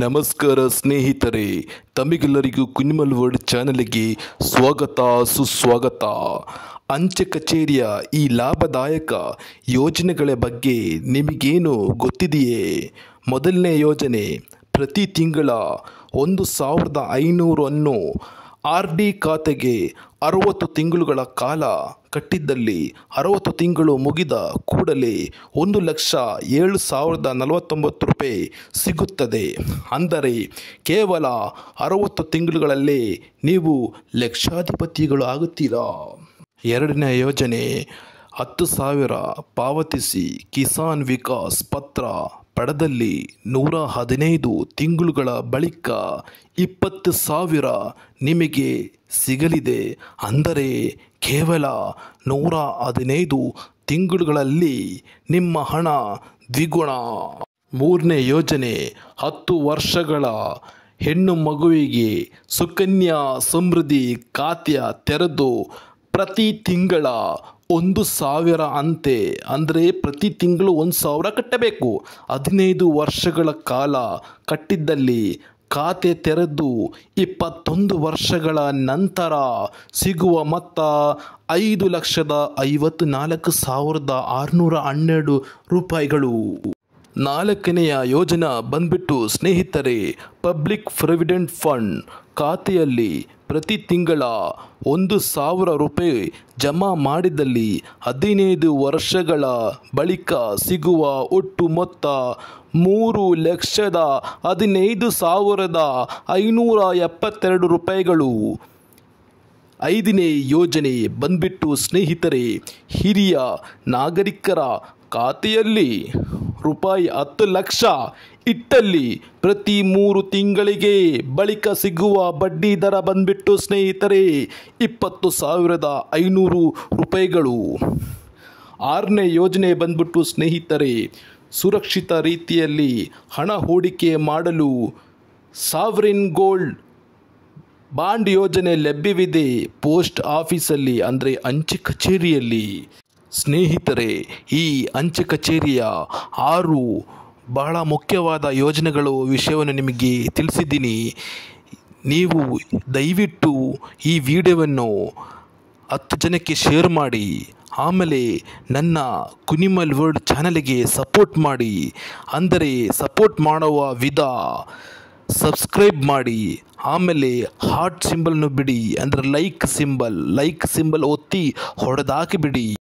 ನಮಸ್ಕಾರ ಸ್ನೇಹಿತರೆ ತಮಿಗೆಲ್ಲರಿಗೂ ಕುನಿಮಲ್ ವರ್ಡ್ ಚಾನಲ್ಗೆ ಸ್ವಾಗತ ಸುಸ್ವಾಗತ ಅಂಚೆ ಕಚೇರಿಯ ಈ ಲಾಭದಾಯಕ ಯೋಜನೆಗಳ ಬಗ್ಗೆ ನಿಮಗೇನು ಗೊತ್ತಿದೆಯೇ ಮೊದಲನೇ ಯೋಜನೆ ಪ್ರತಿ ತಿಂಗಳ ಒಂದು ಸಾವಿರದ ಐನೂರನ್ನು ಆರ್ ಡಿ ಖಾತೆಗೆ ಅರುವತ್ತು ತಿಂಗಳುಗಳ ಕಾಲ ಕಟ್ಟಿದ್ದಲ್ಲಿ ಅರುವತ್ತು ತಿಂಗಳು ಮುಗಿದ ಕೂಡಲೇ ಒಂದು ಲಕ್ಷ ಏಳು ಸಾವಿರದ ನಲವತ್ತೊಂಬತ್ತು ರೂಪಾಯಿ ಸಿಗುತ್ತದೆ ಅಂದರೆ ಕೇವಲ ಅರುವತ್ತು ತಿಂಗಳುಗಳಲ್ಲೇ ನೀವು ಲಕ್ಷಾಧಿಪತಿಗಳು ಆಗುತ್ತೀರಾ ಎರಡನೇ ಯೋಜನೆ ಹತ್ತು ಸಾವಿರ ಪಾವತಿಸಿ ಕಿಸಾನ್ ವಿಕಾಸ್ ಪತ್ರ ಪಡದಲ್ಲಿ ನೂರ ಹದಿನೈದು ತಿಂಗಳುಗಳ ಬಳಿಕ ಇಪ್ಪತ್ತು ಸಾವಿರ ನಿಮಗೆ ಸಿಗಲಿದೆ ಅಂದರೆ ಕೇವಲ ನೂರ ಹದಿನೈದು ತಿಂಗಳುಗಳಲ್ಲಿ ನಿಮ್ಮ ಹಣ ದ್ವಿಗುಣ ಮೂರನೇ ಯೋಜನೆ ಹತ್ತು ವರ್ಷಗಳ ಹೆಣ್ಣು ಮಗುವಿಗೆ ಸುಕನ್ಯಾ ಸಮೃದ್ಧಿ ಖಾತೆಯ ತೆರೆದು ಪ್ರತಿ ತಿಂಗಳ ಒಂದು ಸಾವಿರ ಅಂತೆ ಅಂದರೆ ಪ್ರತಿ ತಿಂಗಳು ಒಂದು ಸಾವಿರ ಕಟ್ಟಬೇಕು ಹದಿನೈದು ವರ್ಷಗಳ ಕಾಲ ಕಟ್ಟಿದ್ದಲ್ಲಿ ಖಾತೆ ತೆರೆದು ಇಪ್ಪತ್ತೊಂದು ವರ್ಷಗಳ ನಂತರ ಸಿಗುವ ಮೊತ್ತ ಐದು ಲಕ್ಷದ ಐವತ್ತು ನಾಲ್ಕು ಸಾವಿರದ ಆರುನೂರ ಹನ್ನೆರಡು ರೂಪಾಯಿಗಳು ನಾಲ್ಕನೆಯ ಯೋಜನೆ ಬಂದ್ಬಿಟ್ಟು ಸ್ನೇಹಿತರೆ ಪಬ್ಲಿಕ್ ಪ್ರಾವಿಡೆಂಟ್ ಫಂಡ್ ಖಾತೆಯಲ್ಲಿ ಪ್ರತಿ ತಿಂಗಳ ಒಂದು ಸಾವಿರ ರೂಪಾಯಿ ಜಮಾ ಮಾಡಿದಲ್ಲಿ ಹದಿನೈದು ವರ್ಷಗಳ ಬಳಿಕ ಸಿಗುವ ಒಟ್ಟು ಮೊತ್ತ ಮೂರು ಲಕ್ಷದ ಹದಿನೈದು ಸಾವಿರದ ಐನೂರ ಎಪ್ಪತ್ತೆರಡು ರೂಪಾಯಿಗಳು ಐದನೇ ಯೋಜನೆ ಬಂದ್ಬಿಟ್ಟು ಸ್ನೇಹಿತರೆ ಹಿರಿಯ ನಾಗರಿಕರ ಖಾತೆಯಲ್ಲಿ ರೂಪಾಯಿ ಹತ್ತು ಲಕ್ಷ ಇಟ್ಟಲ್ಲಿ ಪ್ರತಿ ಮೂರು ತಿಂಗಳಿಗೆ ಬಳಿಕ ಸಿಗುವ ಬಡ್ಡಿ ದರ ಬಂದ್ಬಿಟ್ಟು ಸ್ನೇಹಿತರೆ ಇಪ್ಪತ್ತು ಸಾವಿರದ ಐನೂರು ರೂಪಾಯಿಗಳು ಆರನೇ ಯೋಜನೆ ಬಂದ್ಬಿಟ್ಟು ಸ್ನೇಹಿತರೆ ಸುರಕ್ಷಿತ ರೀತಿಯಲ್ಲಿ ಹಣ ಹೂಡಿಕೆ ಮಾಡಲು ಸಾವ್ರಿನ್ ಗೋಲ್ಡ್ ಬಾಂಡ್ ಯೋಜನೆ ಲಭ್ಯವಿದೆ ಪೋಸ್ಟ್ ಆಫೀಸಲ್ಲಿ ಅಂದರೆ ಅಂಚೆ ಕಚೇರಿಯಲ್ಲಿ ಸ್ನೇಹಿತರೆ ಈ ಅಂಚೆ ಕಚೇರಿಯ ಆರು ಬಹಳ ಮುಖ್ಯವಾದ ಯೋಜನೆಗಳು ವಿಷಯವನ್ನು ನಿಮಗೆ ತಿಳಿಸಿದ್ದೀನಿ ನೀವು ದಯವಿಟ್ಟು ಈ ವಿಡಿಯೋವನ್ನು ಹತ್ತು ಜನಕ್ಕೆ ಶೇರ್ ಮಾಡಿ ಆಮೇಲೆ ನನ್ನ ಕುನಿಮಲ್ ವರ್ಲ್ಡ್ ಚಾನಲಿಗೆ ಸಪೋರ್ಟ್ ಮಾಡಿ ಅಂದರೆ ಸಪೋರ್ಟ್ ಮಾಡುವ ವಿಧ ಸಬ್ಸ್ಕ್ರೈಬ್ ಮಾಡಿ ಆಮೇಲೆ ಹಾರ್ಟ್ ಸಿಂಬಲ್ನು ಬಿಡಿ ಅಂದರೆ ಲೈಕ್ ಸಿಂಬಲ್ ಲೈಕ್ ಸಿಂಬಲ್ ಒತ್ತಿ ಹೊಡೆದಾಕಿಬಿಡಿ